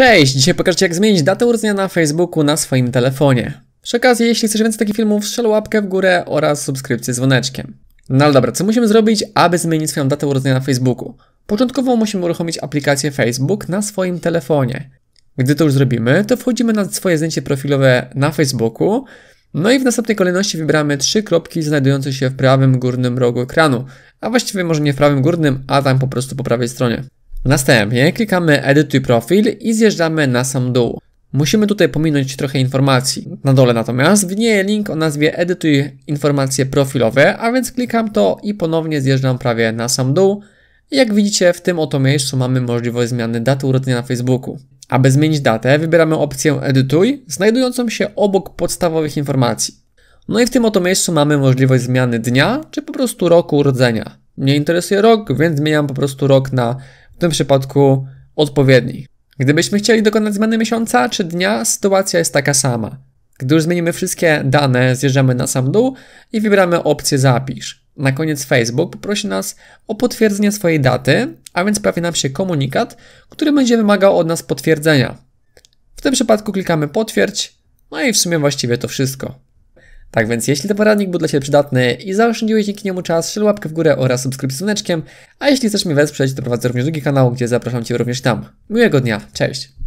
Cześć! Dzisiaj pokażę Ci jak zmienić datę urodzenia na Facebooku na swoim telefonie. Przy okazji, jeśli chcesz więcej takich filmów, strzel łapkę w górę oraz subskrypcję z dzwoneczkiem. No ale dobra, co musimy zrobić, aby zmienić swoją datę urodzenia na Facebooku? Początkowo musimy uruchomić aplikację Facebook na swoim telefonie. Gdy to już zrobimy, to wchodzimy na swoje zdjęcie profilowe na Facebooku, no i w następnej kolejności wybieramy trzy kropki znajdujące się w prawym górnym rogu ekranu, a właściwie może nie w prawym górnym, a tam po prostu po prawej stronie. Następnie klikamy Edytuj profil i zjeżdżamy na sam dół. Musimy tutaj pominąć trochę informacji. Na dole natomiast widnieje link o nazwie Edytuj informacje profilowe, a więc klikam to i ponownie zjeżdżam prawie na sam dół. Jak widzicie, w tym oto miejscu mamy możliwość zmiany daty urodzenia na Facebooku. Aby zmienić datę, wybieramy opcję Edytuj, znajdującą się obok podstawowych informacji. No i w tym oto miejscu mamy możliwość zmiany dnia, czy po prostu roku urodzenia. Mnie interesuje rok, więc zmieniam po prostu rok na w tym przypadku odpowiedni. Gdybyśmy chcieli dokonać zmiany miesiąca czy dnia, sytuacja jest taka sama. Gdy już zmienimy wszystkie dane, zjeżdżamy na sam dół i wybieramy opcję zapisz. Na koniec Facebook poprosi nas o potwierdzenie swojej daty, a więc pojawi nam się komunikat, który będzie wymagał od nas potwierdzenia. W tym przypadku klikamy potwierdź, no i w sumie właściwie to wszystko. Tak więc jeśli ten poradnik był dla Ciebie przydatny i zaoszczędziłeś dzięki niemu czas, ślub łapkę w górę oraz subskrypcję z A jeśli chcesz mnie wesprzeć, to prowadzę również drugi kanał, gdzie zapraszam Cię również tam. Miłego dnia, cześć!